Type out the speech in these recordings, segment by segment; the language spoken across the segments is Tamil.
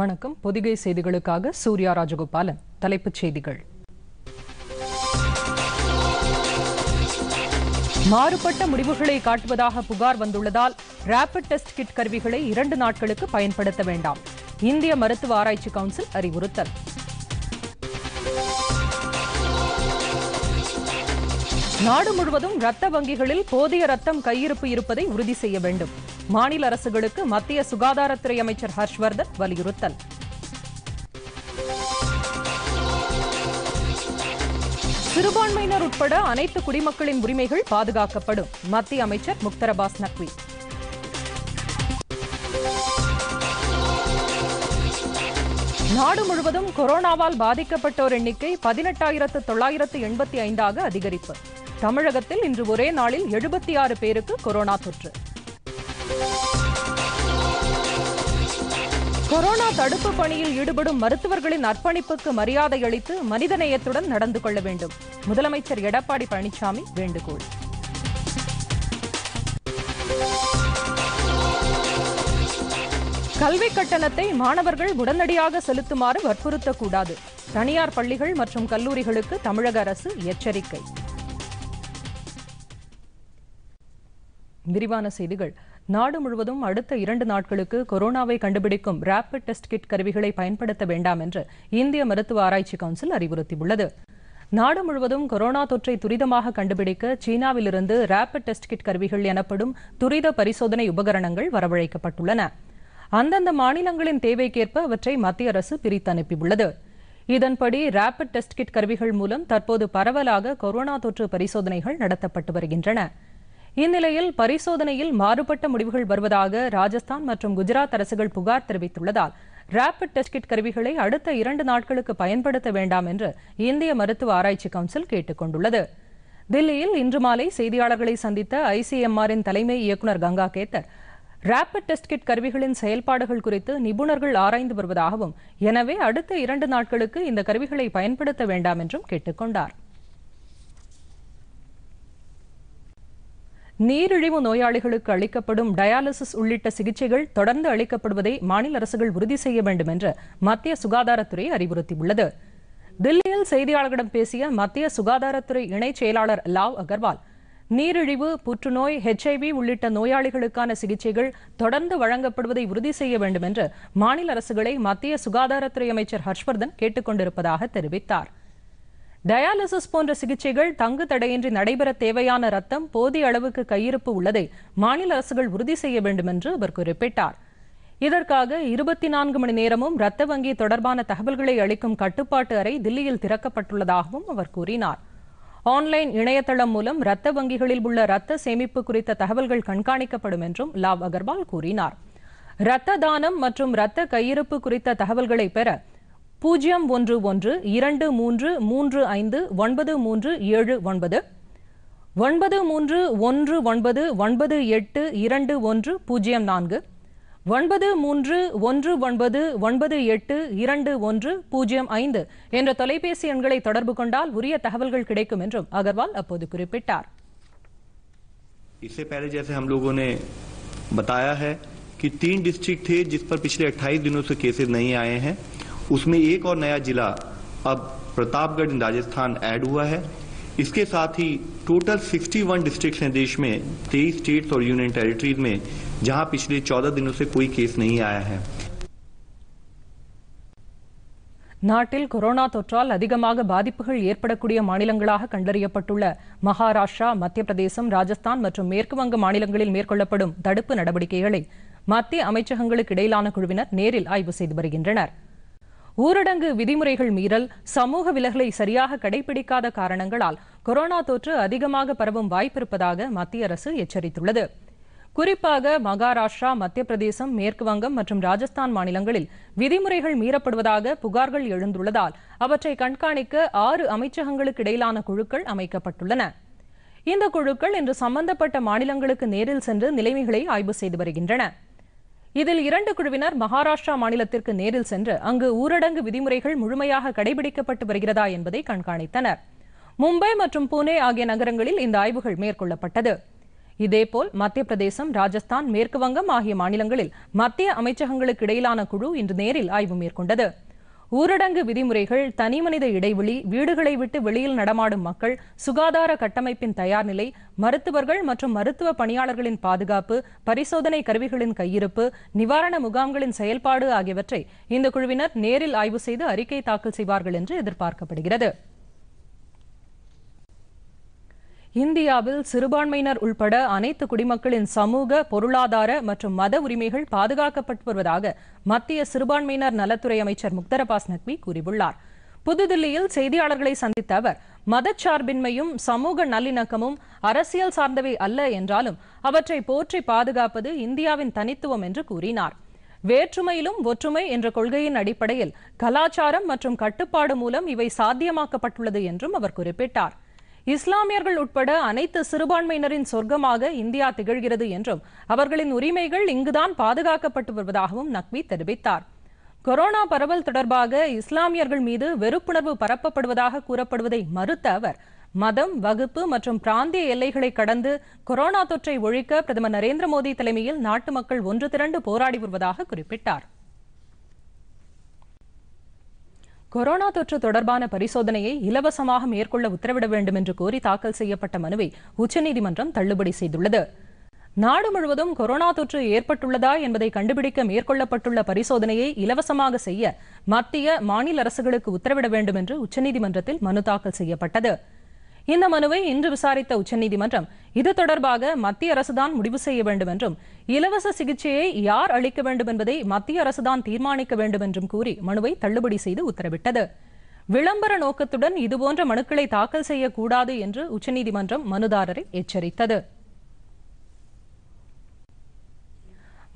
வணக்கம் பொதிகை செய்திகளுக்காக சூர்யா ராஜகோபாலன் தலைப்புச் செய்திகள் மாறுபட்ட முடிவுகளை காட்டுவதாக புகார் வந்துள்ளதால் ரேபிட் டெஸ்ட் கிட் கருவிகளை இரண்டு நாட்களுக்கு பயன்படுத்த வேண்டாம் இந்திய மருத்துவ ஆராய்ச்சி கவுன்சில் அறிவுறுத்தல் நாடு முழுவதும் ரத்த வங்கிகளில் போதிய ரத்தம் கையிருப்பு இருப்பதை உறுதி செய்ய வேண்டும் மாநில அரசுகளுக்கு மத்திய சுகாதாரத்துறை அமைச்சர் ஹர்ஷ்வர்தன் வலியுறுத்தல் சிறுபான்மையினர் உட்பட அனைத்து குடிமக்களின் உரிமைகள் பாதுகாக்கப்படும் மத்திய அமைச்சர் முக்தர் அபாஸ் நக்வி நாடு முழுவதும் கொரோனாவால் பாதிக்கப்பட்டோர் எண்ணிக்கை பதினெட்டாயிரத்து தொள்ளாயிரத்து எண்பத்தி ஐந்தாக அதிகரிப்பு தமிழகத்தில் இன்று ஒரே நாளில் எழுபத்தி ஆறு பேருக்கு கொரோனா தொற்று கொரோனா தடுப்பு பணியில் ஈடுபடும் மருத்துவர்களின் அர்ப்பணிப்புக்கு மரியாதை அளித்து மனிதநேயத்துடன் நடந்து கொள்ள வேண்டும் முதலமைச்சர் எடப்பாடி பழனிசாமி வேண்டுகோள் கல்வி கட்டணத்தை மாணவர்கள் உடனடியாக செலுத்துமாறு வற்புறுத்தக்கூடாது தனியார் பள்ளிகள் மற்றும் கல்லூரிகளுக்கு தமிழக அரசு எச்சரிக்கை விரிவான செய்திகள் நாடு முழுவதும் அடுத்த இரண்டு நாட்களுக்கு கொரோனாவை கண்டுபிடிக்கும் ரேபிட் டெஸ்ட் கிட் கருவிகளை பயன்படுத்த வேண்டாம் என்று இந்திய மருத்துவ ஆராய்ச்சி கவுன்சில் அறிவுறுத்தியுள்ளது நாடு முழுவதும் கொரோனா தொற்றை துரிதமாக கண்டுபிடிக்க சீனாவிலிருந்து ரேபிட் டெஸ்ட் கிட் கருவிகள் எனப்படும் துரித பரிசோதனை உபகரணங்கள் வரவழைக்கப்பட்டுள்ளன அந்தந்த மாநிலங்களின் தேவைக்கேற்ப அவற்றை மத்திய அரசு பிரித்து அனுப்பியுள்ளது இதன்படி ரேபிட் டெஸ்ட் கிட் கருவிகள் மூலம் தற்போது பரவலாக கொரோனா தொற்று பரிசோதனைகள் நடத்தப்பட்டு வருகின்றன இந்நிலையில் பரிசோதனையில் மாறுபட்ட முடிவுகள் வருவதாக ராஜஸ்தான் மற்றும் குஜராத் அரசுகள் புகார் தெரிவித்துள்ளதால் ரேபிட் டெஸ்ட் கிட் கருவிகளை அடுத்த இரண்டு நாட்களுக்கு பயன்படுத்த வேண்டாம் என்று இந்திய மருத்துவ ஆராய்ச்சி கவுன்சில் கேட்டுக் கொண்டுள்ளது தில்லியில் இன்று மாலை செய்தியாளர்களை சந்தித்த ஐசிஎம்ஆரின் தலைமை இயக்குநர் Gangakhedkar rapid test kit கருவிகளின் செயல்பாடுகள் குறித்து நிபுணர்கள் ஆராய்ந்து வருவதாகவும் எனவே அடுத்த இரண்டு நாட்களுக்கு இந்த கருவிகளை பயன்படுத்த வேண்டாம் என்றும் கேட்டுக்கொண்டாா் நீரிழிவு நோயாளிகளுக்கு அளிக்கப்படும் டயாலிசிஸ் உள்ளிட்ட சிகிச்சைகள் தொடர்ந்து அளிக்கப்படுவதை மாநில அரசுகள் உறுதி செய்ய வேண்டும் என்று மத்திய சுகாதாரத்துறை அறிவுறுத்தியுள்ளது தில்லியில் செய்தியாளர்களிடம் பேசிய மத்திய சுகாதாரத்துறை இணைச் செயலாளர் லாவ் அகர்வால் நீரிழிவு புற்றுநோய் ஹெச்ஐவி உள்ளிட்ட நோயாளிகளுக்கான சிகிச்சைகள் தொடர்ந்து வழங்கப்படுவதை உறுதி செய்ய வேண்டும் என்று மாநில அரசுகளை மத்திய சுகாதாரத்துறை அமைச்சர் ஹர்ஷ்வர்தன் கேட்டுக்கொண்டிருப்பதாக தெரிவித்தாா் டயாலிசிஸ் போன்ற சிகிச்சைகள் தங்கு தடையின்றி நடைபெற தேவையான ரத்தம் போதிய அளவுக்கு கையிருப்பு உள்ளதை மாநில அரசுகள் உறுதி செய்ய வேண்டும் என்று அவர் குறிப்பிட்டார் இதற்காக இருபத்தி நான்கு மணி நேரமும் ரத்த வங்கி தொடர்பான தகவல்களை அளிக்கும் கட்டுப்பாட்டு அறை தில்லியில் திறக்கப்பட்டுள்ளதாகவும் அவர் கூறினார் ஆன்லைன் இணையதளம் மூலம் ரத்த வங்கிகளில் உள்ள ரத்த சேமிப்பு குறித்த தகவல்கள் கண்காணிக்கப்படும் என்றும் லாவ் அகர்வால் கூறினார் ரத்த தானம் மற்றும் ரத்த கையிருப்பு குறித்த தகவல்களை பெற பூஜ்ஜியம் ஒன்று ஒன்று இரண்டு மூன்று மூன்று ஐந்து ஒன்பது மூன்று ஏழு ஒன்பது ஒன்பது மூன்று ஒன்று ஒன்பது ஒன்பது எட்டு இரண்டு ஒன்று பூஜ்ஜியம் நான்கு ஒன்பது மூன்று ஒன்று ஒன்பது ஒன்பது எட்டு இரண்டு ஒன்று பூஜ்ஜியம் ஐந்து என்ற தொலைபேசி எண்களை தொடர்பு கொண்டால் உரிய தகவல்கள் கிடைக்கும் என்றும் அகர்வால் அப்போது குறிப்பிட்டார் इससे पहले जैसे हम कि तीन डिस्ट्रिक्ट थे जिस पर पिछले 28 दिनों से केसेस नहीं आए हैं उसमें एक और नया जिला अब प्रतापगढ़ राजस्थान ऐड हुआ है इसके साथ ही टोटल 61 डिस्ट्रिक्ट्स हैं देश में 23 स्टेट्स और यूनियन टेरिटरीज में जहां पिछले 14 दिनों से कोई केस नहीं आया है நாட்டில் கொரோனா தொற்றால் அதிகமாக பாதிப்புகள் ஏற்படக்கூடிய மாநிலங்களாக கண்டறியப்பட்டுள்ள மகாராஷ்டிரா மத்திய பிரதேசம் ராஜஸ்தான் மற்றும் மேற்குவங்க மாநிலங்களில் மேற்கொள்ளப்படும் தடுப்பு நடவடிக்கைகளை மத்திய அமைச்சகங்களுக்கு இடையிலான குழுவினர் நேரில் ஆய்வு செய்து வருகின்றனர் ஊரடங்கு விதிமுறைகள் மீறல் சமூக விலகலை சரியாக கடைபிடிக்காத காரணங்களால் கொரோனா தொற்று அதிகமாக பரவும் வாய்ப்பிருப்பதாக மத்திய அரசு எச்சரித்துள்ளது குறிப்பாக மகாராஷ்டிரா மத்திய பிரதேசம் மேற்குவங்கம் மற்றும் ராஜஸ்தான் மாநிலங்களில் விதிமுறைகள் மீறப்படுவதாக புகார்கள் எழுந்துள்ளதால் அவற்றை கண்காணிக்க ஆறு அமைச்சகங்களுக்கு இடையிலான குழுக்கள் அமைக்கப்பட்டுள்ளன இந்த குழுக்கள் இன்று சம்பந்தப்பட்ட மாநிலங்களுக்கு நேரில் சென்று நிலைமைகளை ஆய்வு செய்து வருகின்றன இதில் இரண்டு குழுவினர் மகாராஷ்டிரா மாநிலத்திற்கு நேரில் சென்று அங்கு ஊரடங்கு விதிமுறைகள் முழுமையாக கடைபிடிக்கப்பட்டு வருகிறதா என்பதை கண்காணித்தனர் மும்பை மற்றும் புனே ஆகிய நகரங்களில் இந்த ஆய்வுகள் மேற்கொள்ளப்பட்டது இதேபோல் மத்திய பிரதேசம் ராஜஸ்தான் மேற்கு வங்கம் ஆகிய மாநிலங்களில் மத்திய அமைச்சகங்களுக்கு இடையிலான குழு இன்று நேரில் ஆய்வு மேற்கொண்டது ஊரடங்கு விதிமுறைகள் தனிமனித இடைவெளி வீடுகளை விட்டு வெளியில் நடமாடும் மக்கள் சுகாதார கட்டமைப்பின் தயார்நிலை மருத்துவர்கள் மற்றும் மருத்துவ பணியாளர்களின் பாதுகாப்பு பரிசோதனை கருவிகளின் கையிருப்பு நிவாரண முகாம்களின் செயல்பாடு ஆகியவற்றை இந்த குழுவினர் நேரில் ஆய்வு செய்து அறிக்கை தாக்கல் செய்வார்கள் என்று எதிர்பார்க்கப்படுகிறது இந்தியாவில் சிறுபான்மையினர் உள்பட அனைத்து குடிமக்களின் சமூக பொருளாதார மற்றும் மத உரிமைகள் பாதுகாக்கப்பட்டு வருவதாக மத்திய சிறுபான்மையினர் நலத்துறை அமைச்சர் முக்தர் அபாஸ் நக்வி கூறியுள்ளார் புதுதில்லியில் செய்தியாளர்களை சந்தித்த அவர் மதச்சார்பின்மையும் சமூக நல்லிணக்கமும் அரசியல் சார்ந்தவை அல்ல என்றாலும் அவற்றை போற்றி பாதுகாப்பது இந்தியாவின் தனித்துவம் என்று கூறினார் வேற்றுமையிலும் ஒற்றுமை என்ற கொள்கையின் அடிப்படையில் கலாச்சாரம் மற்றும் கட்டுப்பாடு மூலம் இவை சாத்தியமாக்கப்பட்டுள்ளது என்றும் அவர் குறிப்பிட்டார் இஸ்லாமியர்கள் உட்பட அனைத்து சிறுபான்மையினரின் சொர்க்கமாக இந்தியா திகழ்கிறது என்றும் அவர்களின் உரிமைகள் இங்குதான் பாதுகாக்கப்பட்டு வருவதாகவும் நக்வி தெரிவித்தார் கொரோனா பரவல் தொடர்பாக இஸ்லாமியர்கள் மீது வெறுப்புணர்வு பரப்பப்படுவதாக கூறப்படுவதை மறுத்த அவர் மதம் வகுப்பு மற்றும் பிராந்திய எல்லைகளை கடந்து கொரோனா தொற்றை ஒழிக்க பிரதமர் நரேந்திர மோடி தலைமையில் நாட்டு மக்கள் ஒன்று திரண்டு போராடி வருவதாக குறிப்பிட்டார் கொரோனா தொற்று தொடர்பான பரிசோதனையை இலவசமாக மேற்கொள்ள உத்தரவிட வேண்டும் என்று கோரி தாக்கல் செய்யப்பட்ட மனுவை உச்சநீதிமன்றம் தள்ளுபடி செய்துள்ளது நாடு முழுவதும் கொரோனா தொற்று ஏற்பட்டுள்ளதா என்பதை கண்டுபிடிக்க மேற்கொள்ளப்பட்டுள்ள பரிசோதனையை இலவசமாக செய்ய மத்திய மாநில அரசுகளுக்கு உத்தரவிட வேண்டும் என்று உச்சநீதிமன்றத்தில் மனு தாக்கல் செய்யப்பட்டது இந்த மனுவை இன்று விசாரித்த உச்சநீதிமன்றம் இது தொடர்பாக மத்திய அரசுதான் முடிவு செய்ய வேண்டும் என்றும் இலவச சிகிச்சையை யார் அளிக்க வேண்டும் என்பதை மத்திய அரசுதான் தீர்மானிக்க வேண்டும் என்றும் கூறி மனுவை தள்ளுபடி செய்து உத்தரவிட்டது விளம்பர நோக்கத்துடன் இதுபோன்ற மனுக்களை தாக்கல் செய்யக்கூடாது என்று உச்சநீதிமன்றம் மனுதாரரை எச்சரித்தது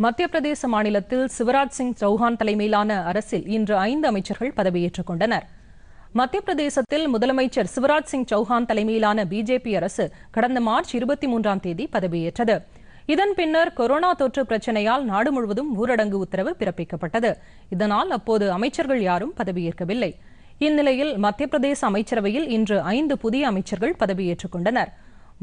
மத்திய பிரதேச மாநிலத்தில் சிவராஜ் சிங் சௌஹான் தலைமையிலான அரசில் இன்று ஐந்து அமைச்சர்கள் பதவியேற்றுக் கொண்டனர் மத்திய பிரதேசத்தில் முதலமைச்சர் சிவராஜ் சிங் சௌஹான் தலைமையிலான பிஜேபி அரசு கடந்த மார்ச் இருபத்தி மூன்றாம் தேதி பதவியேற்றது இதன் பின்னர் கொரோனா தொற்று பிரச்சனையால் நாடு முழுவதும் ஊரடங்கு உத்தரவு பிறப்பிக்கப்பட்டது இதனால் அப்போது அமைச்சர்கள் யாரும் பதவியேற்கவில்லை இந்நிலையில் மத்திய பிரதேச அமைச்சரவையில் இன்று ஐந்து புதிய அமைச்சர்கள் பதவியேற்றுக் கொண்டனர்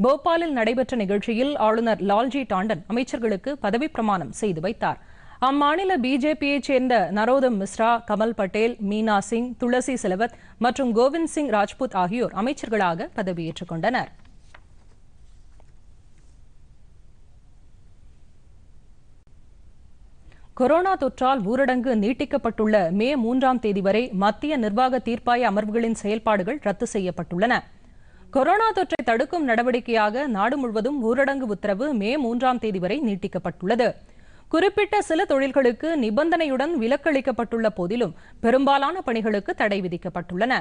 போபாலில் நடைபெற்ற நிகழ்ச்சியில் ஆளுநர் லால்ஜி டாண்டன் அமைச்சர்களுக்கு பதவி பிரமாணம் செய்து வைத்தார் அம்மாநில பிஜேபியைச் சேர்ந்த நரோதம் மிஸ்ரா கமல் பட்டேல் மீனா சிங் துளசி செலவத் மற்றும் கோவிந்த் சிங் ராஜ்புத் ஆகியோர் அமைச்சர்களாக பதவியேற்றுக் கொண்டனர் கொரோனா தொற்றால் ஊரடங்கு நீட்டிக்கப்பட்டுள்ள மே மூன்றாம் தேதி வரை மத்திய நிர்வாக தீர்ப்பாய அமர்வுகளின் செயல்பாடுகள் ரத்து செய்யப்பட்டுள்ளன கொரோனா தொற்றை தடுக்கும் நடவடிக்கையாக நாடு முழுவதும் ஊரடங்கு உத்தரவு மே மூன்றாம் தேதி வரை நீட்டிக்கப்பட்டுள்ளது குறிப்பிட்ட சில தொழில்களுக்கு நிபந்தனையுடன் விலக்களிக்கப்பட்டுள்ள போதிலும் பெரும்பாலான பணிகளுக்கு தடை விதிக்கப்பட்டுள்ளன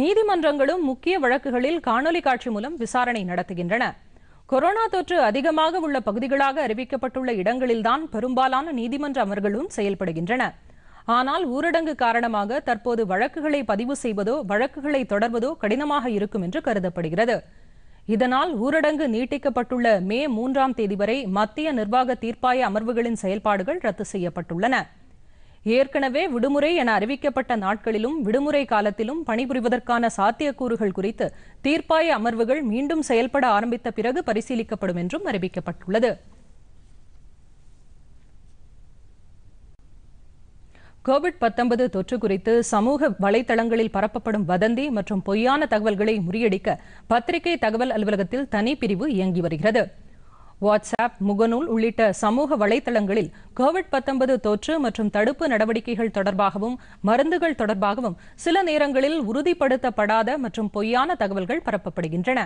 நீதிமன்றங்களும் முக்கிய வழக்குகளில் காணொலி காட்சி மூலம் விசாரணை நடத்துகின்றன கொரோனா தொற்று அதிகமாக உள்ள பகுதிகளாக அறிவிக்கப்பட்டுள்ள இடங்களில்தான் பெரும்பாலான நீதிமன்ற அமர்களும் செயல்படுகின்றன ஆனால் ஊரடங்கு காரணமாக தற்போது வழக்குகளை பதிவு செய்வதோ வழக்குகளை தொடர்வதோ கடினமாக இருக்கும் என்று கருதப்படுகிறது இதனால் ஊரடங்கு நீட்டிக்கப்பட்டுள்ள மே மூன்றாம் தேதி வரை மத்திய நிர்வாக தீர்ப்பாய அமர்வுகளின் செயல்பாடுகள் ரத்து செய்யப்பட்டுள்ளன ஏற்கனவே விடுமுறை என அறிவிக்கப்பட்ட நாட்களிலும் விடுமுறை காலத்திலும் பணிபுரிவதற்கான சாத்தியக்கூறுகள் குறித்து தீர்ப்பாய அமர்வுகள் மீண்டும் செயல்பட ஆரம்பித்த பிறகு பரிசீலிக்கப்படும் என்றும் அறிவிக்கப்பட்டுள்ளது கோவிட் பத்தொன்பது தொற்று குறித்து சமூக வலைதளங்களில் பரப்பப்படும் வதந்தி மற்றும் பொய்யான தகவல்களை முறியடிக்க பத்திரிகை தகவல் அலுவலகத்தில் தனி பிரிவு இயங்கி வருகிறது வாட்ஸ்அப் முகநூல் உள்ளிட்ட சமூக வலைதளங்களில் கோவிட் பத்தொன்பது தொற்று மற்றும் தடுப்பு நடவடிக்கைகள் தொடர்பாகவும் மருந்துகள் தொடர்பாகவும் சில நேரங்களில் உறுதிப்படுத்தப்படாத மற்றும் பொய்யான தகவல்கள் பரப்பப்படுகின்றன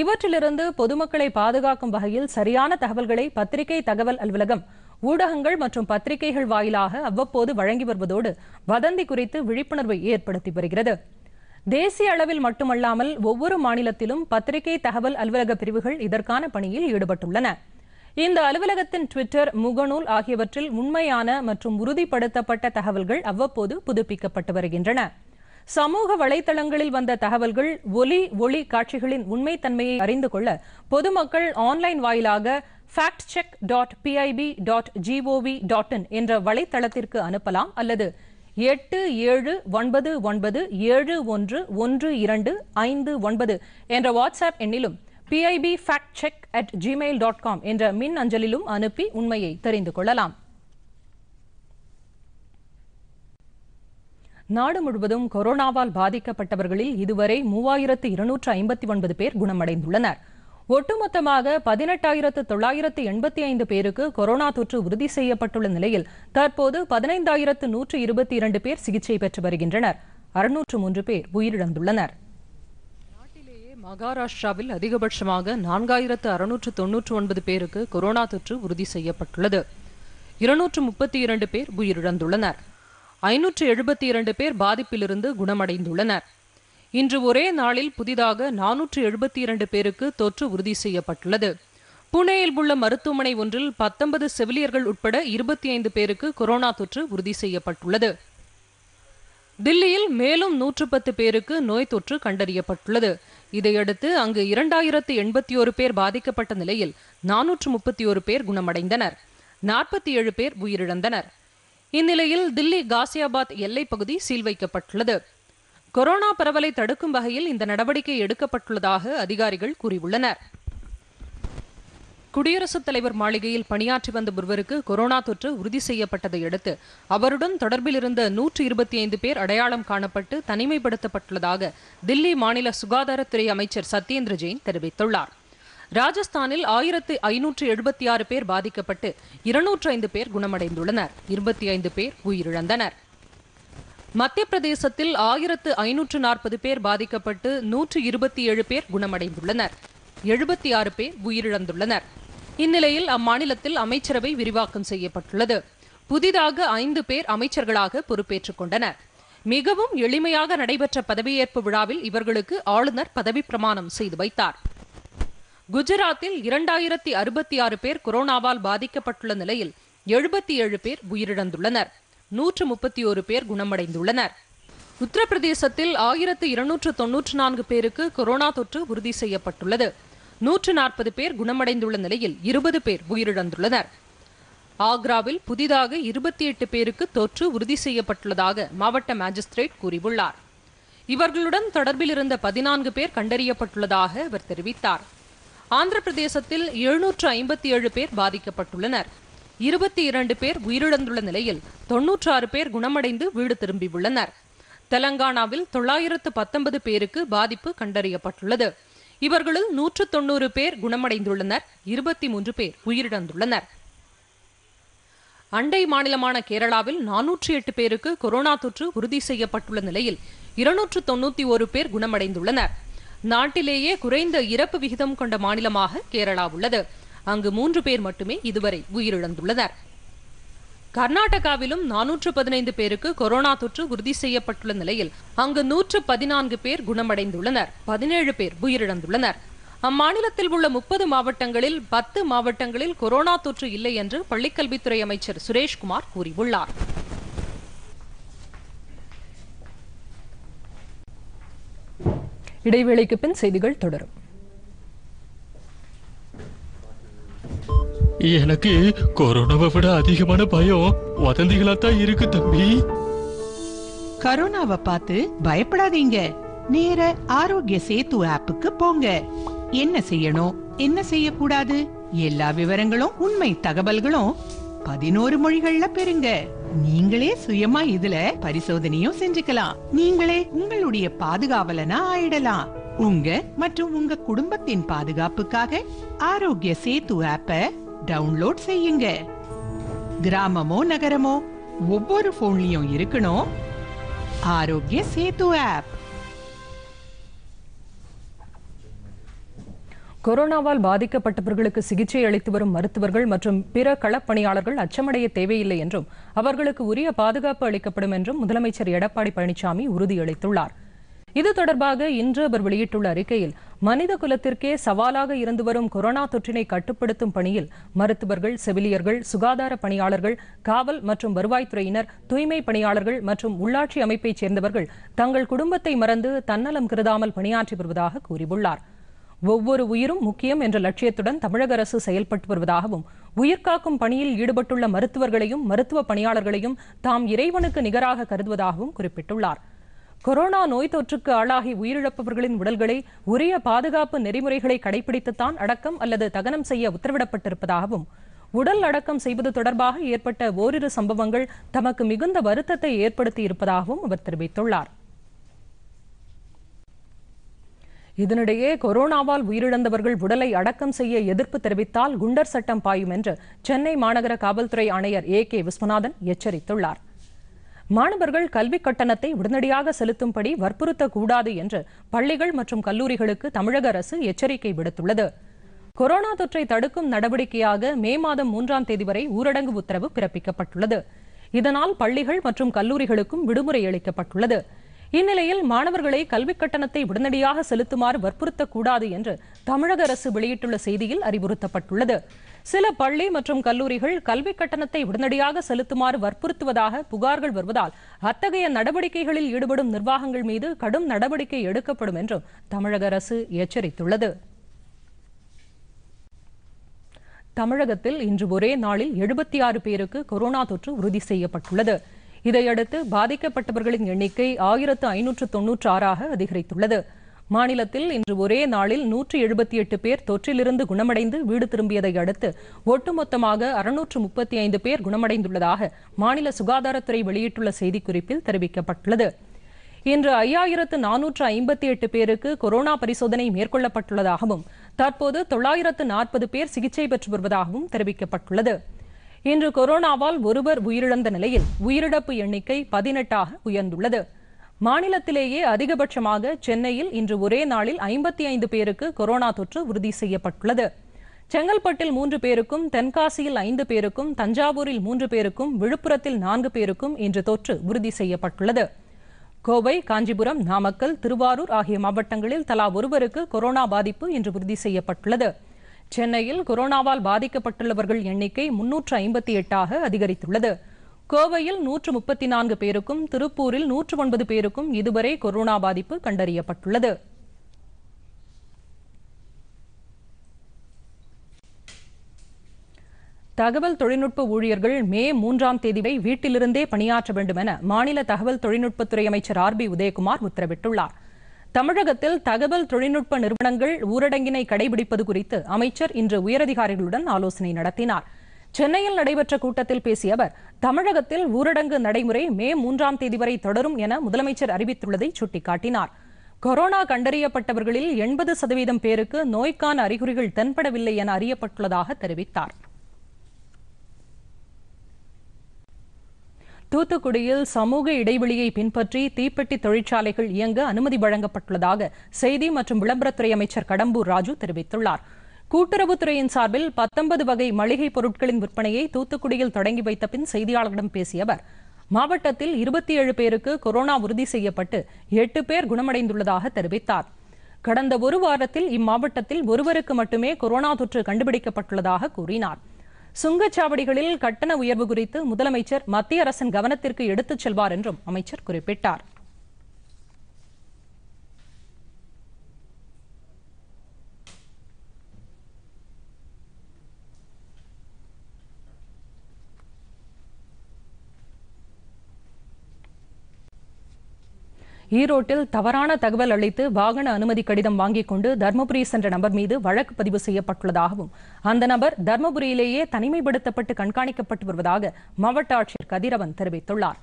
இவற்றிலிருந்து பொதுமக்களை பாதுகாக்கும் வகையில் சரியான தகவல்களை பத்திரிகை தகவல் அலுவலகம் ஊடகங்கள் மற்றும் பத்திரிகைகள் வாயிலாக அவ்வப்போது வழங்கி வருவதோடு வதந்தி குறித்து விழிப்புணர்வை ஏற்படுத்தி வருகிறது தேசிய அளவில் மட்டுமல்லாமல் ஒவ்வொரு மாநிலத்திலும் பத்திரிகை தகவல் அலுவலக பிரிவுகள் இதற்கான பணியில் ஈடுபட்டுள்ளன இந்த அலுவலகத்தின் ட்விட்டர் முகநூல் ஆகியவற்றில் உண்மையான மற்றும் உறுதிப்படுத்தப்பட்ட தகவல்கள் அவ்வப்போது புதுப்பிக்கப்பட்டு வருகின்றன சமூக வலைதளங்களில் வந்த தகவல்கள் ஒலி ஒளி காட்சிகளின் உண்மைத்தன்மையை அறிந்து கொள்ள பொதுமக்கள் ஆன்லைன் வாயிலாக fact check dot PIB dot GOV dot in என்ற வலைத்தளத்திற்கு அனுப்பலாம் அல்லது எட்டு ஏழு ஒன்பது ஒன்பது ஏழு ஒன்று ஒன்று இரண்டு ஐந்து ஒன்பது என்ற வாட்ஸ்அப் எண்ணிலும் PIB fact check at Gmail dot com என்ற மின் அஞ்சலிலும் அனுப்பி உண்மையை தெரிந்து கொள்ளலாம் நாடு முழுவதும் கொரோனாவால் பாதிக்கப்பட்டவர்களில் இதுவரை மூவாயிரத்து இருநூற்று ஐம்பத்தி ஒன்பது பேர் குணமடைந்துள்ளனர் ஒட்டுமொத்தமாக பதினெட்டாயிரத்து தொள்ளாயிரத்து எண்பத்தி ஐந்து பேருக்கு கொரோனா தொற்று உறுதி செய்யப்பட்டுள்ள நிலையில் தற்போது பதினைந்தாயிரத்து நூற்று இருபத்தி இரண்டு பேர் சிகிச்சை பெற்று வருகின்றனர் அறுநூற்று மூன்று பேர் உயிரிழந்துள்ளனர் நாட்டிலேயே மகாராஷ்டிராவில் அதிகபட்சமாக நான்காயிரத்து அறுநூற்று தொன்னூற்று ஒன்பது பேருக்கு கொரோனா தொற்று உறுதி செய்யப்பட்டுள்ளது இருநூற்று முப்பத்தி இரண்டு பேர் உயிரிழந்துள்ளனர் ஐநூற்று எழுபத்தி இரண்டு பேர் பாதிப்பிலிருந்து குணமடைந்துள்ளனர் இன்று ஒரே நாளில் புதிதாக நானூற்று எழுபத்தி இரண்டு பேருக்கு தொற்று உறுதி செய்யப்பட்டுள்ளது புனேயில் உள்ள மருத்துவமனை ஒன்றில் பத்தொன்பது செவிலியர்கள் உட்பட இருபத்தி ஐந்து பேருக்கு கொரோனா தொற்று உறுதி செய்யப்பட்டுள்ளது தில்லியில் மேலும் நூற்று பத்து பேருக்கு நோய் தொற்று கண்டறியப்பட்டுள்ளது இதையடுத்து அங்கு இரண்டாயிரத்து எண்பத்தி ஒரு பேர் பாதிக்கப்பட்ட நிலையில் நானூற்று முப்பத்தி ஒரு பேர் குணமடைந்தனர் நாற்பத்தி ஏழு பேர் உயிரிழந்தனர் இந்நிலையில் தில்லி காசியாபாத் எல்லைப்பகுதி சீல் வைக்கப்பட்டுள்ளது கொரோனா பரவலை தடுக்கும் வகையில் இந்த நடவடிக்கை எடுக்கப்பட்டுள்ளதாக அதிகாரிகள் கூறியுள்ளனர் குடியரசுத் தலைவர் மாளிகையில் பணியாற்றி வந்த ஒருவருக்கு கொரோனா தொற்று உறுதி செய்யப்பட்டதை அடுத்து அவருடன் தொடர்பில் இருந்த நூற்று இருபத்தி ஐந்து பேர் அடையாளம் காணப்பட்டு தனிமைப்படுத்தப்பட்டுள்ளதாக தில்லி மாநில சுகாதாரத்துறை அமைச்சர் சத்யேந்திர ஜெயின் தெரிவித்துள்ளார் ராஜஸ்தானில் ஆயிரத்து ஐநூற்று எழுபத்தி ஆறு பேர் பாதிக்கப்பட்டு இருநூற்று ஐந்து பேர் குணமடைந்துள்ளனர் இருபத்தி ஐந்து பேர் உயிரிழந்தனர் மத்திய பிரதேசத்தில் ஆயிரத்து ஐநூற்று நாற்பது பேர் பாதிக்கப்பட்டு நூற்று இருபத்தி ஏழு பேர் குணமடைந்துள்ளனர் எழுபத்தி ஆறு பேர் உயிரிழந்துள்ளனர் இந்நிலையில் அம்மாநிலத்தில் அமைச்சரவை விரிவாக்கம் செய்யப்பட்டுள்ளது புதிதாக ஐந்து பேர் அமைச்சர்களாக பொறுப்பேற்றுக் கொண்டனர் மிகவும் எளிமையாக நடைபெற்ற பதவியேற்பு விழாவில் இவர்களுக்கு ஆளுநர் பதவி பிரமாணம் செய்து வைத்தார் குஜராத்தில் இரண்டாயிரத்தி அறுபத்தி ஆறு பேர் கொரோனாவால் பாதிக்கப்பட்டுள்ள நிலையில் எழுபத்தி ஏழு பேர் உயிரிழந்துள்ளனர் நூற்று முப்பத்தி ஓரு பேர் குணமடைந்துள்ளனர் உத்தரப்பிரதேசத்தில் ஆயிரத்து இருநூற்று தொன்னூற்று நான்கு பேருக்கு கொரோனா தொற்று உறுதி செய்யப்பட்டுள்ளது நூற்று நாற்பது பேர் குணமடைந்துள்ள நிலையில் இருபது பேர் உயிரிழந்துள்ளனர் ஆக்ராவில் புதிதாக இருபத்தி எட்டு பேருக்கு தொற்று உறுதி செய்யப்பட்டுள்ளதாக மாவட்ட மேஜிஸ்ட்ரேட் கூறியுள்ளார் இவர்களுடன் தொடர்பில் இருந்த பதினான்கு பேர் கண்டறியப்பட்டுள்ளதாக அவர் தெரிவித்தார் ஆந்திர பிரதேசத்தில் எழுநூற்று ஐம்பத்தி ஏழு பேர் பாதிக்கப்பட்டுள்ளனர் இருபத்தி இரண்டு பேர் உயிரிழந்துள்ள நிலையில் ஆறு பேர் குணமடைந்து வீடு திரும்பியுள்ளனர் தெலங்கானாவில் தொள்ளாயிரத்து பத்தொன்பது பேருக்கு பாதிப்பு கண்டறியப்பட்டுள்ளது இவர்களில் நூற்று தொன்னூறு பேர் குணமடைந்துள்ளனர் இருபத்தி மூன்று பேர் உயிரிழந்துள்ளனர் அண்டை மாநிலமான கேரளாவில் நானூற்றி எட்டு பேருக்கு கொரோனா தொற்று உறுதி செய்யப்பட்டுள்ள நிலையில் இருநூற்று தொன்னூத்தி ஒரு பேர் குணமடைந்துள்ளனர் நாட்டிலேயே குறைந்த இறப்பு விகிதம் கொண்ட மாநிலமாக கேரளா உள்ளது அங்கு மூன்று பேர் மட்டுமே இதுவரை உயிரிழந்துள்ளனர் கர்நாடகாவிலும் நானூற்று பதினைந்து பேருக்கு கொரோனா தொற்று உறுதி செய்யப்பட்டுள்ள நிலையில் அங்கு நூற்று பதினான்கு பேர் குணமடைந்துள்ளனர் பதினேழு பேர் உயிரிழந்துள்ளனர் அம்மாநிலத்தில் உள்ள முப்பது மாவட்டங்களில் பத்து மாவட்டங்களில் கொரோனா தொற்று இல்லை என்று பள்ளிக்கல்வித்துறை அமைச்சர் சுரேஷ்குமார் கூறியுள்ளார் இடைவேளைக்கு பின் செய்திகள் தொடரும் எனக்கு கொரோனாவை விட அதிகமான பயம் வதந்திகளா தான் இருக்கு தம்பி கரோனாவை பார்த்து பயப்படாதீங்க நேர ஆரோக்கிய சேத்து ஆப்புக்கு போங்க என்ன செய்யணும் என்ன செய்யக்கூடாது எல்லா விவரங்களும் உண்மை தகவல்களும் பதினோரு மொழிகள்ல பெறுங்க நீங்களே சுயமா இதுல பரிசோதனையும் செஞ்சுக்கலாம் நீங்களே உங்களுடைய பாதுகாவலனா ஆயிடலாம் உங்க மற்றும் உங்க குடும்பத்தின் பாதுகாப்புக்காக ஆரோக்கிய சேத்து ஆப்ப டவுன்லோட் செய்யுங்க கிராமமோ நகரமோ ஒவ்வொரு போன்லயும் இருக்கணும் ஆரோக்கிய சேது ஆப் கொரோனாவால் பாதிக்கப்பட்டவர்களுக்கு சிகிச்சை அளித்து வரும் மருத்துவர்கள் மற்றும் பிற களப்பணியாளர்கள் அச்சமடைய தேவையில்லை என்றும் அவர்களுக்கு உரிய பாதுகாப்பு அளிக்கப்படும் என்றும் முதலமைச்சர் எடப்பாடி பழனிசாமி உறுதியளித்துள்ளாா் இது தொடர்பாக இன்று அவர் வெளியிட்டுள்ள அறிக்கையில் மனித குலத்திற்கே சவாலாக இருந்து வரும் கொரோனா தொற்றினை கட்டுப்படுத்தும் பணியில் மருத்துவர்கள் செவிலியர்கள் சுகாதார பணியாளர்கள் காவல் மற்றும் வருவாய்த்துறையினர் தூய்மை பணியாளர்கள் மற்றும் உள்ளாட்சி அமைப்பைச் சேர்ந்தவர்கள் தங்கள் குடும்பத்தை மறந்து தன்னலம் கருதாமல் பணியாற்றி வருவதாக கூறியுள்ளார் ஒவ்வொரு உயிரும் முக்கியம் என்ற லட்சியத்துடன் தமிழக அரசு செயல்பட்டு வருவதாகவும் உயிர்காக்கும் பணியில் ஈடுபட்டுள்ள மருத்துவர்களையும் மருத்துவ பணியாளர்களையும் தாம் இறைவனுக்கு நிகராக கருதுவதாகவும் குறிப்பிட்டுள்ளார் கொரோனா நோய் தொற்றுக்கு ஆளாகி உயிரிழப்பவர்களின் உடல்களை உரிய பாதுகாப்பு நெறிமுறைகளை கடைபிடித்துத்தான் அடக்கம் அல்லது தகனம் செய்ய உத்தரவிடப்பட்டிருப்பதாகவும் உடல் அடக்கம் செய்வது தொடர்பாக ஏற்பட்ட ஓரிரு சம்பவங்கள் தமக்கு மிகுந்த வருத்தத்தை ஏற்படுத்தி இருப்பதாகவும் அவர் தெரிவித்துள்ளார் இதனிடையே கொரோனாவால் உயிரிழந்தவர்கள் உடலை அடக்கம் செய்ய எதிர்ப்பு தெரிவித்தால் குண்டர் சட்டம் பாயும் என்று சென்னை மாநகர காவல்துறை ஆணையர் ஏ கே விஸ்வநாதன் எச்சரித்துள்ளார் மாணவர்கள் கல்வி கட்டணத்தை உடனடியாக செலுத்தும்படி வற்புறுத்தக்கூடாது என்று பள்ளிகள் மற்றும் கல்லூரிகளுக்கு தமிழக அரசு எச்சரிக்கை விடுத்துள்ளது கொரோனா தொற்றை தடுக்கும் நடவடிக்கையாக மே மாதம் மூன்றாம் தேதி வரை ஊரடங்கு உத்தரவு பிறப்பிக்கப்பட்டுள்ளது இதனால் பள்ளிகள் மற்றும் கல்லூரிகளுக்கும் விடுமுறை அளிக்கப்பட்டுள்ளது இந்நிலையில் மாணவர்களை கல்விக் கட்டணத்தை உடனடியாக செலுத்துமாறு வற்புறுத்தக்கூடாது என்று தமிழக அரசு வெளியிட்டுள்ள செய்தியில் அறிவுறுத்தப்பட்டுள்ளது சில பள்ளி மற்றும் கல்லூரிகள் கல்வி கட்டணத்தை உடனடியாக செலுத்துமாறு வற்புறுத்துவதாக புகார்கள் வருவதால் அத்தகைய நடவடிக்கைகளில் ஈடுபடும் நிர்வாகங்கள் மீது கடும் நடவடிக்கை எடுக்கப்படும் என்றும் தமிழக அரசு எச்சரித்துள்ளது தமிழகத்தில் இன்று ஒரே நாளில் எழுபத்தி ஆறு பேருக்கு கொரோனா தொற்று உறுதி செய்யப்பட்டுள்ளது இதையடுத்து பாதிக்கப்பட்டவர்களின் எண்ணிக்கை ஆயிரத்து ஐநூற்று தொன்னூற்று ஆறாக அதிகரித்துள்ளது மாநிலத்தில் இன்று ஒரே நாளில் நூற்றி எழுபத்தி எட்டு பேர் தொற்றிலிருந்து குணமடைந்து வீடு திரும்பியதை அடுத்து ஒட்டுமொத்தமாக அறுநூற்று முப்பத்தி ஐந்து பேர் குணமடைந்துள்ளதாக மாநில சுகாதாரத்துறை வெளியிட்டுள்ள செய்திக்குறிப்பில் தெரிவிக்கப்பட்டுள்ளது இன்று ஐயாயிரத்து நானூற்று ஐம்பத்தி எட்டு பேருக்கு கொரோனா பரிசோதனை மேற்கொள்ளப்பட்டுள்ளதாகவும் தற்போது தொள்ளாயிரத்து நாற்பது பேர் சிகிச்சை பெற்று வருவதாகவும் தெரிவிக்கப்பட்டுள்ளது இன்று கொரோனாவால் ஒருவர் உயிரிழந்த நிலையில் உயிரிழப்பு எண்ணிக்கை பதினெட்டாக உயர்ந்துள்ளது மாநிலத்திலேயே அதிகபட்சமாக சென்னையில் இன்று ஒரே நாளில் ஐம்பத்தி ஐந்து பேருக்கு கொரோனா தொற்று உறுதி செய்யப்பட்டுள்ளது செங்கல்பட்டில் மூன்று பேருக்கும் தென்காசியில் ஐந்து பேருக்கும் தஞ்சாவூரில் மூன்று பேருக்கும் விழுப்புரத்தில் நான்கு பேருக்கும் இன்று தொற்று உறுதி செய்யப்பட்டுள்ளது கோவை காஞ்சிபுரம் நாமக்கல் திருவாரூர் ஆகிய மாவட்டங்களில் தலா ஒருவருக்கு கொரோனா பாதிப்பு இன்று உறுதி செய்யப்பட்டுள்ளது சென்னையில் கொரோனாவால் பாதிக்கப்பட்டுள்ளவர்கள் எண்ணிக்கை முன்னூற்று ஐம்பத்தி எட்டாக அதிகரித்துள்ளது கோவையில் நூற்று முப்பத்தி நான்கு பேருக்கும் திருப்பூரில் நூற்று ஒன்பது பேருக்கும் இதுவரை கொரோனா பாதிப்பு கண்டறியப்பட்டுள்ளது தகவல் தொழில்நுட்ப ஊழியர்கள் மே மூன்றாம் தேதி வரை வீட்டிலிருந்தே பணியாற்ற வேண்டும் என மாநில தகவல் தொழில்நுட்பத்துறை அமைச்சர் ஆர் பி உதயகுமார் உத்தரவிட்டுள்ளார் தமிழகத்தில் தகவல் தொழில்நுட்ப நிறுவனங்கள் ஊரடங்கினை கடைபிடிப்பது குறித்து அமைச்சர் இன்று உயரதிகாரிகளுடன் ஆலோசனை நடத்தினார் சென்னையில் நடைபெற்ற கூட்டத்தில் பேசிய அவர் தமிழகத்தில் ஊரடங்கு நடைமுறை மே மூன்றாம் தேதி வரை தொடரும் என முதலமைச்சர் அறிவித்துள்ளதை சுட்டிக்காட்டினார் கொரோனா கண்டறியப்பட்டவர்களில் எண்பது சதவீதம் பேருக்கு நோய்க்கான அறிகுறிகள் தென்படவில்லை என அறியப்பட்டுள்ளதாக தெரிவித்தார் தூத்துக்குடியில் சமூக இடைவெளியை பின்பற்றி தீப்பெட்டி தொழிற்சாலைகள் இயங்க அனுமதி வழங்கப்பட்டுள்ளதாக செய்தி மற்றும் விளம்பரத்துறை அமைச்சர் கடம்பூர் ராஜு தெரிவித்துள்ளார் கூட்டுறவுத்துறையின் சார்பில் பத்தொன்பது வகை மளிகை பொருட்களின் விற்பனையை தூத்துக்குடியில் தொடங்கி வைத்த பின் செய்தியாளர்களிடம் பேசிய அவர் மாவட்டத்தில் இருபத்தி ஏழு பேருக்கு கொரோனா உறுதி செய்யப்பட்டு எட்டு பேர் குணமடைந்துள்ளதாக தெரிவித்தார் கடந்த ஒரு வாரத்தில் இம்மாவட்டத்தில் ஒருவருக்கு மட்டுமே கொரோனா தொற்று கண்டுபிடிக்கப்பட்டுள்ளதாக கூறினார் சுங்கச்சாவடிகளில் கட்டண உயர்வு குறித்து முதலமைச்சர் மத்திய அரசின் கவனத்திற்கு எடுத்துச் செல்வார் என்றும் அமைச்சர் குறிப்பிட்டார் ஈரோட்டில் தவறான தகவல் அளித்து வாகன அனுமதி கடிதம் வாங்கிக் கொண்டு தர்மபுரி சென்ற நபர் மீது வழக்கு பதிவு செய்யப்பட்டுள்ளதாகவும் அந்த நபர் தர்மபுரியிலேயே தனிமைப்படுத்தப்பட்டு கண்காணிக்கப்பட்டு வருவதாக மாவட்ட ஆட்சியர் கதிரவன் தெரிவித்துள்ளார்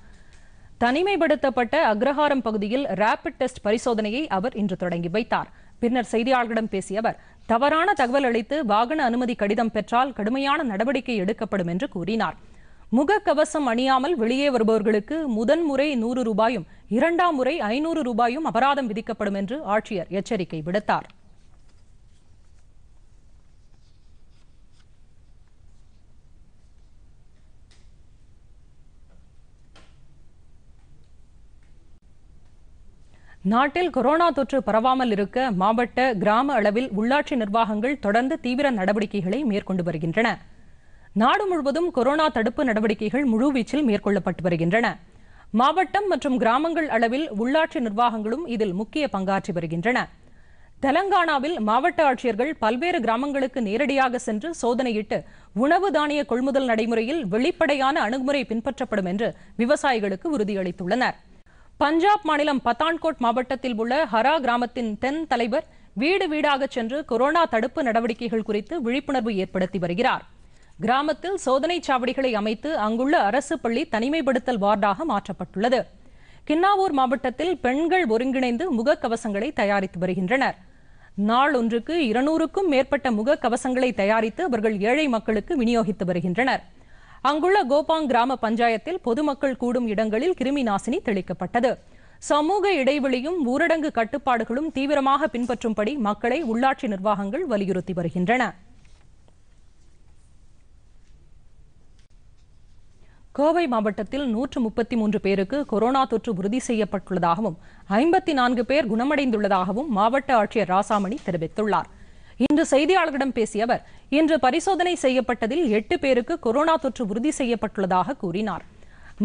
தனிமைப்படுத்தப்பட்ட அக்ரஹாரம் பகுதியில் ரேபிட் டெஸ்ட் பரிசோதனையை அவர் இன்று தொடங்கி வைத்தார் பின்னர் செய்தியாளர்களிடம் பேசிய அவர் தவறான தகவல் அளித்து வாகன அனுமதி கடிதம் பெற்றால் கடுமையான நடவடிக்கை எடுக்கப்படும் என்று கூறினார் முகக்கவசம் அணியாமல் வெளியே வருபவர்களுக்கு முதன் முறை நூறு ரூபாயும் இரண்டாம் முறை ஐநூறு ரூபாயும் அபராதம் விதிக்கப்படும் என்று ஆட்சியர் எச்சரிக்கை விடுத்தார் நாட்டில் கொரோனா தொற்று பரவாமல் இருக்க மாவட்ட கிராம அளவில் உள்ளாட்சி நிர்வாகங்கள் தொடர்ந்து தீவிர நடவடிக்கைகளை மேற்கொண்டு வருகின்றன நாடு முழுவதும் கொரோனா தடுப்பு நடவடிக்கைகள் முழுவீச்சில் மேற்கொள்ளப்பட்டு வருகின்றன மாவட்டம் மற்றும் கிராமங்கள் அளவில் உள்ளாட்சி நிர்வாகங்களும் இதில் முக்கிய பங்காற்றி வருகின்றன தெலங்கானாவில் மாவட்ட ஆட்சியர்கள் பல்வேறு கிராமங்களுக்கு நேரடியாக சென்று சோதனையிட்டு உணவு தானிய கொள்முதல் நடைமுறையில் வெளிப்படையான அணுகுமுறை பின்பற்றப்படும் என்று விவசாயிகளுக்கு உறுதியளித்துள்ளனர் பஞ்சாப் மாநிலம் பத்தான்கோட் மாவட்டத்தில் உள்ள ஹரா கிராமத்தின் தென் தலைவர் வீடு வீடாக சென்று கொரோனா தடுப்பு நடவடிக்கைகள் குறித்து விழிப்புணர்வு ஏற்படுத்தி வருகிறார் கிராமத்தில் சோதனை சாவடிகளை அமைத்து அங்குள்ள அரசு பள்ளி தனிமைப்படுத்தல் வார்டாக மாற்றப்பட்டுள்ளது கிண்ணாவூர் மாவட்டத்தில் பெண்கள் ஒருங்கிணைந்து முகக்கவசங்களை தயாரித்து வருகின்றனர் நாள் ஒன்றுக்கு இருநூறுக்கும் மேற்பட்ட முகக்கவசங்களை தயாரித்து அவர்கள் ஏழை மக்களுக்கு விநியோகித்து வருகின்றனர் அங்குள்ள கோபாங் கிராம பஞ்சாயத்தில் பொதுமக்கள் கூடும் இடங்களில் கிருமி நாசினி தெளிக்கப்பட்டது சமூக இடைவெளியும் ஊரடங்கு கட்டுப்பாடுகளும் தீவிரமாக பின்பற்றும்படி மக்களை உள்ளாட்சி நிர்வாகங்கள் வலியுறுத்தி வருகின்றன கோவை மாவட்டத்தில் நூற்று முப்பத்தி மூன்று பேருக்கு கொரோனா தொற்று உறுதி செய்யப்பட்டுள்ளதாகவும் ஐம்பத்தி நான்கு பேர் குணமடைந்துள்ளதாகவும் மாவட்ட ஆட்சியர் ராசாமணி தெரிவித்துள்ளார் இன்று செய்தியாளர்களிடம் பேசிய அவர் இன்று பரிசோதனை செய்யப்பட்டதில் எட்டு பேருக்கு கொரோனா தொற்று உறுதி செய்யப்பட்டுள்ளதாக கூறினார்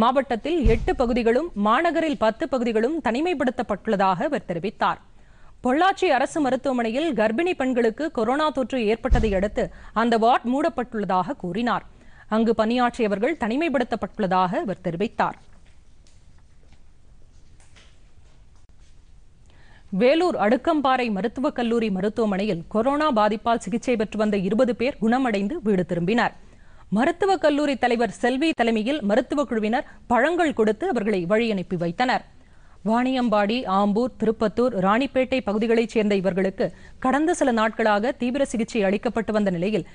மாவட்டத்தில் எட்டு பகுதிகளும் மாநகரில் பத்து பகுதிகளும் தனிமைப்படுத்தப்பட்டுள்ளதாக அவர் தெரிவித்தார் பொள்ளாச்சி அரசு மருத்துவமனையில் கர்ப்பிணி பெண்களுக்கு கொரோனா தொற்று ஏற்பட்டதை அடுத்து அந்த வார்டு மூடப்பட்டுள்ளதாக கூறினார் அங்கு பணியாற்றியவர்கள் தனிமைப்படுத்தப்பட்டுள்ளதாக அவர் தெரிவித்தார் வேலூர் அடுக்கம்பாறை மருத்துவக் கல்லூரி மருத்துவமனையில் கொரோனா பாதிப்பால் சிகிச்சை பெற்று வந்த இருபது பேர் குணமடைந்து வீடு திரும்பினர் மருத்துவக் கல்லூரி தலைவர் செல்வி தலைமையில் மருத்துவக் குழுவினர் பழங்கள் கொடுத்து அவர்களை வழி அனுப்பி வைத்தனர் வாணியம்பாடி ஆம்பூர் திருப்பத்தூர் ராணிப்பேட்டை பகுதிகளைச் சேர்ந்த இவர்களுக்கு கடந்த சில நாட்களாக தீவிர சிகிச்சை அளிக்கப்பட்டு வந்த நிலையில்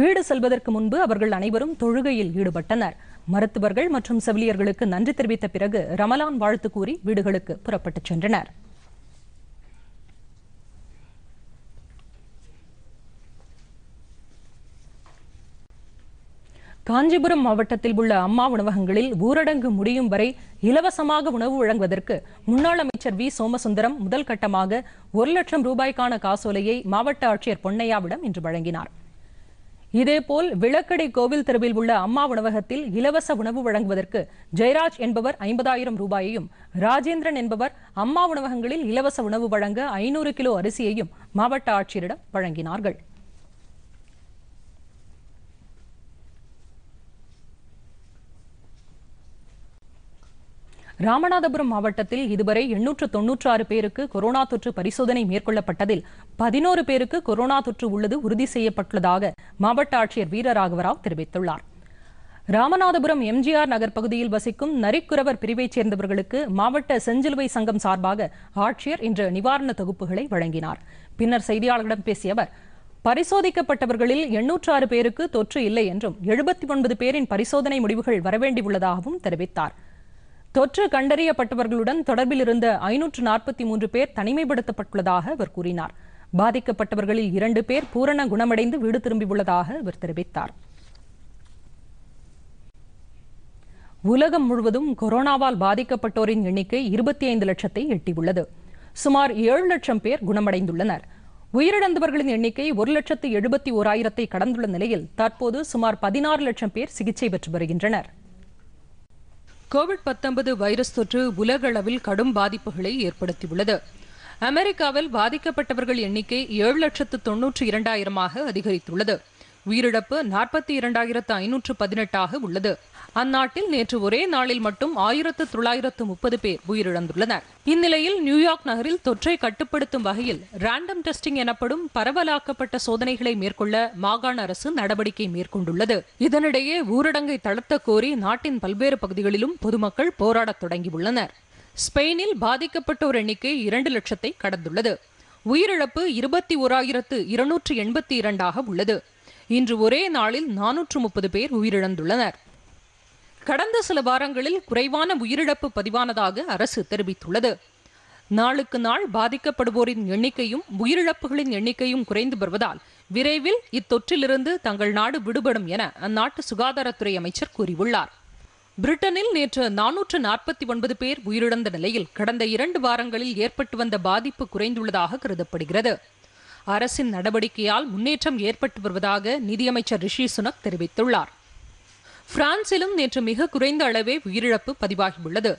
வீடு செல்வதற்கு முன்பு அவர்கள் அனைவரும் தொழுகையில் ஈடுபட்டனர் மருத்துவர்கள் மற்றும் செவிலியர்களுக்கு நன்றி தெரிவித்த பிறகு ரமலான் வாழ்த்து கூறி வீடுகளுக்கு புறப்பட்டுச் சென்றனர் காஞ்சிபுரம் மாவட்டத்தில் உள்ள அம்மா உணவகங்களில் ஊரடங்கு முடியும் வரை இலவசமாக உணவு வழங்குவதற்கு முன்னாள் அமைச்சர் வி சோமசுந்தரம் முதல் கட்டமாக ஒரு லட்சம் ரூபாய்க்கான காசோலையை மாவட்ட ஆட்சியர் பொன்னையாவிடம் இன்று வழங்கினார் இதேபோல் விளக்கடை கோவில் தெருவில் உள்ள அம்மா உணவகத்தில் இலவச உணவு வழங்குவதற்கு ஜெயராஜ் என்பவர் ஐம்பதாயிரம் ரூபாயையும் ராஜேந்திரன் என்பவர் அம்மா உணவகங்களில் இலவச உணவு வழங்க ஐநூறு கிலோ அரிசியையும் மாவட்ட ஆட்சியரிடம் வழங்கினார்கள் ராமநாதபுரம் மாவட்டத்தில் இதுவரை எண்ணூற்று தொன்னூற்று ஆறு பேருக்கு கொரோனா தொற்று பரிசோதனை மேற்கொள்ளப்பட்டதில் பதினோரு பேருக்கு கொரோனா தொற்று உள்ளது உறுதி செய்யப்பட்டுள்ளதாக மாவட்ட ஆட்சியர் வீரராகவராவ் தெரிவித்துள்ளார் ராமநாதபுரம் எம்ஜிஆர் நகர் பகுதியில் வசிக்கும் நரிக்குறவர் பிரிவைச் சேர்ந்தவர்களுக்கு மாவட்ட செஞ்சிலுவை சங்கம் சார்பாக ஆட்சியர் இன்று நிவாரண தொகுப்புகளை வழங்கினார் பின்னர் செய்தியாளர்களிடம் பேசிய அவர் பரிசோதிக்கப்பட்டவர்களில் எண்ணூற்று ஆறு பேருக்கு தொற்று இல்லை என்றும் எழுபத்தி ஒன்பது பேரின் பரிசோதனை முடிவுகள் வரவேண்டியுள்ளதாகவும் தெரிவித்தார் தொற்று கண்டறியப்பட்டவர்களுடன் தொடர்பில் இருந்த ஐநூற்று நாற்பத்தி மூன்று பேர் தனிமைப்படுத்தப்பட்டுள்ளதாக அவர் கூறினார் பாதிக்கப்பட்டவர்களில் இரண்டு பேர் பூரண குணமடைந்து வீடு திரும்பியுள்ளதாக அவர் தெரிவித்தார் உலகம் முழுவதும் கொரோனாவால் பாதிக்கப்பட்டோரின் எண்ணிக்கை இருபத்தி ஐந்து லட்சத்தை எட்டியுள்ளது சுமார் ஏழு லட்சம் பேர் குணமடைந்துள்ளனர் உயிரிழந்தவர்களின் எண்ணிக்கை ஒரு லட்சத்து எழுபத்தி ஓராயிரத்தை கடந்துள்ள நிலையில் தற்போது சுமார் பதினாறு லட்சம் பேர் சிகிச்சை பெற்று வருகின்றனர் கோவிட் வைரஸ் தொற்று உலகளவில் கடும் பாதிப்புகளை ஏற்படுத்தியுள்ளது அமெரிக்காவில் பாதிக்கப்பட்டவர்கள் எண்ணிக்கை ஏழு லட்சத்து தொன்னூற்று இரண்டாயிரமாக அதிகரித்துள்ளது உயிரிழப்பு நாற்பத்தி இரண்டாயிரத்து ஐநூற்று பதினெட்டாக உள்ளது அந்நாட்டில் நேற்று ஒரே நாளில் மட்டும் ஆயிரத்து தொள்ளாயிரத்து முப்பது பேர் உயிரிழந்துள்ளனர் இந்நிலையில் நியூயார்க் நகரில் தொற்றை கட்டுப்படுத்தும் வகையில் ரேண்டம் டெஸ்டிங் எனப்படும் பரவலாக்கப்பட்ட சோதனைகளை மேற்கொள்ள மாகாண அரசு நடவடிக்கை மேற்கொண்டுள்ளது இதனிடையே ஊரடங்கை தளர்த்த கோரி நாட்டின் பல்வேறு பகுதிகளிலும் பொதுமக்கள் போராடத் தொடங்கியுள்ளனர் ஸ்பெயினில் பாதிக்கப்பட்டோர் எண்ணிக்கை இரண்டு லட்சத்தை கடந்துள்ளது உயிரிழப்பு இருபத்தி ஓராயிரத்து இருநூற்று எண்பத்தி இரண்டாக உள்ளது இன்று ஒரே நாளில் நானூற்று முப்பது பேர் உயிரிழந்துள்ளனர் கடந்த சில வாரங்களில் குறைவான உயிரிழப்பு பதிவானதாக அரசு தெரிவித்துள்ளது நாளுக்கு நாள் பாதிக்கப்படுவோரின் எண்ணிக்கையும் உயிரிழப்புகளின் எண்ணிக்கையும் குறைந்து வருவதால் விரைவில் இத்தொற்றிலிருந்து தங்கள் நாடு விடுபடும் என அந்நாட்டு சுகாதாரத்துறை அமைச்சர் கூறியுள்ளார் பிரிட்டனில் நேற்று நானூற்று நாற்பத்தி ஒன்பது பேர் உயிரிழந்த நிலையில் கடந்த இரண்டு வாரங்களில் ஏற்பட்டு வந்த பாதிப்பு குறைந்துள்ளதாக கருதப்படுகிறது அரசின் நடவடிக்கையால் முன்னேற்றம் ஏற்பட்டு வருவதாக நிதியமைச்சர் ரிஷி சுனக் தெரிவித்துள்ளார் பிரான்சிலும் நேற்று மிக குறைந்த அளவே உயிரிழப்பு பதிவாகியுள்ளது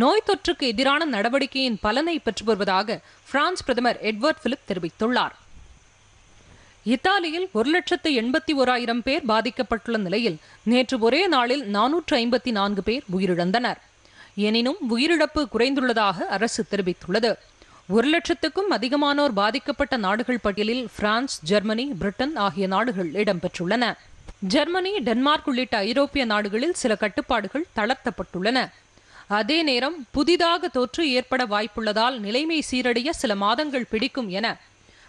நோய் தொற்றுக்கு எதிரான நடவடிக்கையின் பலனை பெற்று வருவதாக பிரான்ஸ் பிரதமர் எட்வர்ட் பிலிப் தெரிவித்துள்ளார் இத்தாலியில் ஒரு லட்சத்து எண்பத்தி ஓராயிரம் பேர் பாதிக்கப்பட்டுள்ள நிலையில் நேற்று ஒரே நாளில் நானூற்று ஐம்பத்தி நான்கு பேர் உயிரிழந்தனர் எனினும் உயிரிழப்பு குறைந்துள்ளதாக அரசு தெரிவித்துள்ளது ஒரு லட்சத்துக்கும் அதிகமானோர் பாதிக்கப்பட்ட நாடுகள் பட்டியலில் பிரான்ஸ் ஜெர்மனி பிரிட்டன் ஆகிய நாடுகள் இடம்பெற்றுள்ளன ஜெர்மனி டென்மார்க் உள்ளிட்ட ஐரோப்பிய நாடுகளில் சில கட்டுப்பாடுகள் தளர்த்தப்பட்டுள்ளன அதே நேரம் புதிதாக தொற்று ஏற்பட வாய்ப்புள்ளதால் நிலைமை சீரடைய சில மாதங்கள் பிடிக்கும் என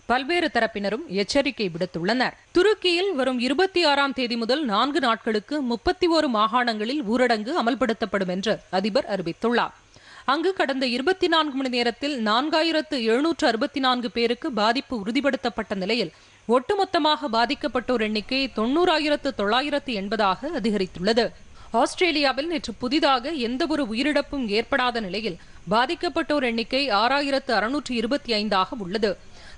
பல்வேறு தரப்பினரும் எச்சரிக்கை விடுத்துள்ளனர் துருக்கியில் வரும் இருபத்தி ஆறாம் தேதி முதல் நான்கு நாட்களுக்கு முப்பத்தி ஓரு மாகாணங்களில் ஊரடங்கு அமல்படுத்தப்படும் என்று அதிபர் அறிவித்துள்ளார் அங்கு கடந்த இருபத்தி நான்கு மணி நேரத்தில் நான்காயிரத்து எழுநூற்று அறுபத்தி நான்கு பேருக்கு பாதிப்பு உறுதிப்படுத்தப்பட்ட நிலையில் ஒட்டுமொத்தமாக பாதிக்கப்பட்டோர் எண்ணிக்கை தொன்னூறாயிரத்து தொள்ளாயிரத்து எண்பதாக அதிகரித்துள்ளது ஆஸ்திரேலியாவில் நேற்று புதிதாக எந்தவொரு உயிரிழப்பும் ஏற்படாத நிலையில் பாதிக்கப்பட்டோர் எண்ணிக்கை ஆறாயிரத்து அறுநூற்று இருபத்தி ஐந்தாக உள்ளது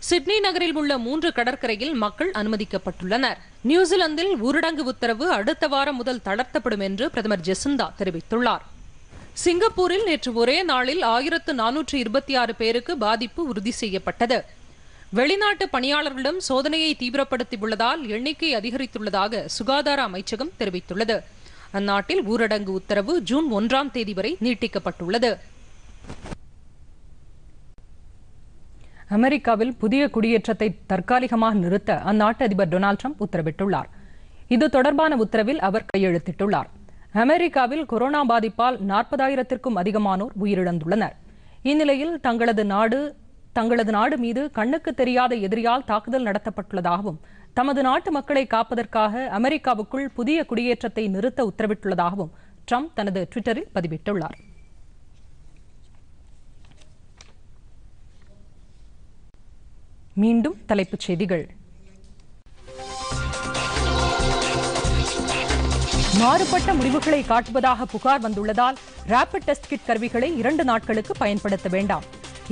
சிட்னி நகரில் உள்ள மூன்று கடற்கரையில் மக்கள் அனுமதிக்கப்பட்டுள்ளனர் நியூசிலாந்தில் ஊரடங்கு உத்தரவு அடுத்த வாரம் முதல் தளர்த்தப்படும் என்று பிரதமர் ஜெசிந்தா தெரிவித்துள்ளார் சிங்கப்பூரில் நேற்று ஒரே நாளில் ஆயிரத்து நானூற்று இருபத்தி ஆறு பேருக்கு பாதிப்பு உறுதி செய்யப்பட்டது வெளிநாட்டு பணியாளர்களிடம் சோதனையை தீவிரப்படுத்தியுள்ளதால் எண்ணிக்கை அதிகரித்துள்ளதாக சுகாதார அமைச்சகம் தெரிவித்துள்ளது அந்நாட்டில் ஊரடங்கு உத்தரவு ஜூன் ஒன்றாம் தேதி வரை நீட்டிக்கப்பட்டுள்ளது அமெரிக்காவில் புதிய குடியேற்றத்தை தற்காலிகமாக நிறுத்த அந்நாட்டு அதிபர் டொனால்டு ட்ரம்ப் உத்தரவிட்டுள்ளார் இது தொடர்பான உத்தரவில் அவர் கையெழுத்திட்டுள்ளார் அமெரிக்காவில் கொரோனா பாதிப்பால் நாற்பதாயிரத்திற்கும் அதிகமானோர் உயிரிழந்துள்ளனர் இந்நிலையில் தங்களது நாடு தங்களது நாடு மீது கண்ணுக்கு தெரியாத எதிரியால் தாக்குதல் நடத்தப்பட்டுள்ளதாகவும் தமது நாட்டு மக்களை காப்பதற்காக அமெரிக்காவுக்குள் புதிய குடியேற்றத்தை நிறுத்த உத்தரவிட்டுள்ளதாகவும் ட்ரம்ப் தனது ட்விட்டரில் பதிவிட்டுள்ளார் மீண்டும் தலைப்புச் செய்திகள் மாறுபட்ட முடிவுகளை காட்டுவதாக புகார் வந்துள்ளதால் ரேபிட் டெஸ்ட் கிட் கருவிகளை இரண்டு நாட்களுக்கு பயன்படுத்த வேண்டாம்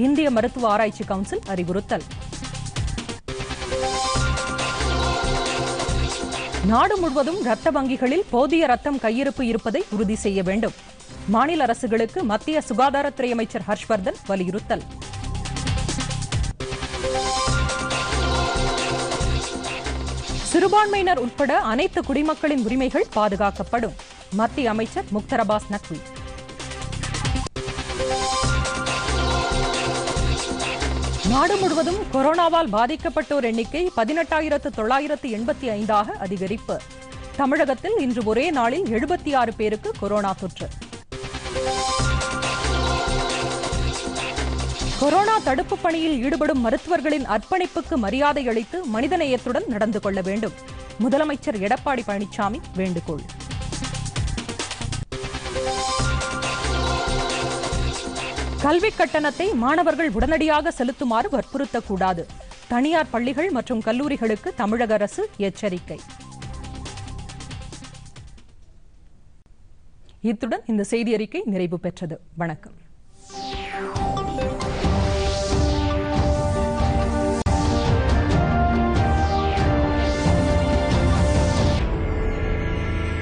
இந்திய மருத்துவ ஆராய்ச்சி கவுன்சில் அறிவுறுத்தல் நாடு முழுவதும் ரத்த வங்கிகளில் போதிய ரத்தம் கையிருப்பு இருப்பதை உறுதி செய்ய வேண்டும் மாநில அரசுகளுக்கு மத்திய சுகாதாரத்துறை அமைச்சர் ஹர்ஷ்வர்தன் வலியுறுத்தல் சிறுபான்மையினர் உட்பட அனைத்து குடிமக்களின் உரிமைகள் பாதுகாக்கப்படும் மத்திய அமைச்சர் முக்தர் அபாஸ் நக்வி நாடு முழுவதும் கொரோனாவால் பாதிக்கப்பட்டோர் எண்ணிக்கை பதினெட்டாயிரத்து தொள்ளாயிரத்து எண்பத்தி ஐந்தாக அதிகரிப்பு தமிழகத்தில் இன்று ஒரே நாளில் எழுபத்தி ஆறு பேருக்கு கொரோனா தொற்று கொரோனா தடுப்பு பணியில் ஈடுபடும் மருத்துவர்களின் அர்ப்பணிப்புக்கு மரியாதை அளித்து மனிதநேயத்துடன் நடந்து கொள்ள வேண்டும் முதலமைச்சர் எடப்பாடி பழனிசாமி வேண்டுகோள் கல்வி கட்டணத்தை மாணவர்கள் உடனடியாக செலுத்துமாறு வற்புறுத்தக்கூடாது தனியார் பள்ளிகள் மற்றும் கல்லூரிகளுக்கு தமிழக அரசு எச்சரிக்கை இத்துடன் இந்த செய்தி அறிக்கை நிறைவு பெற்றது வணக்கம்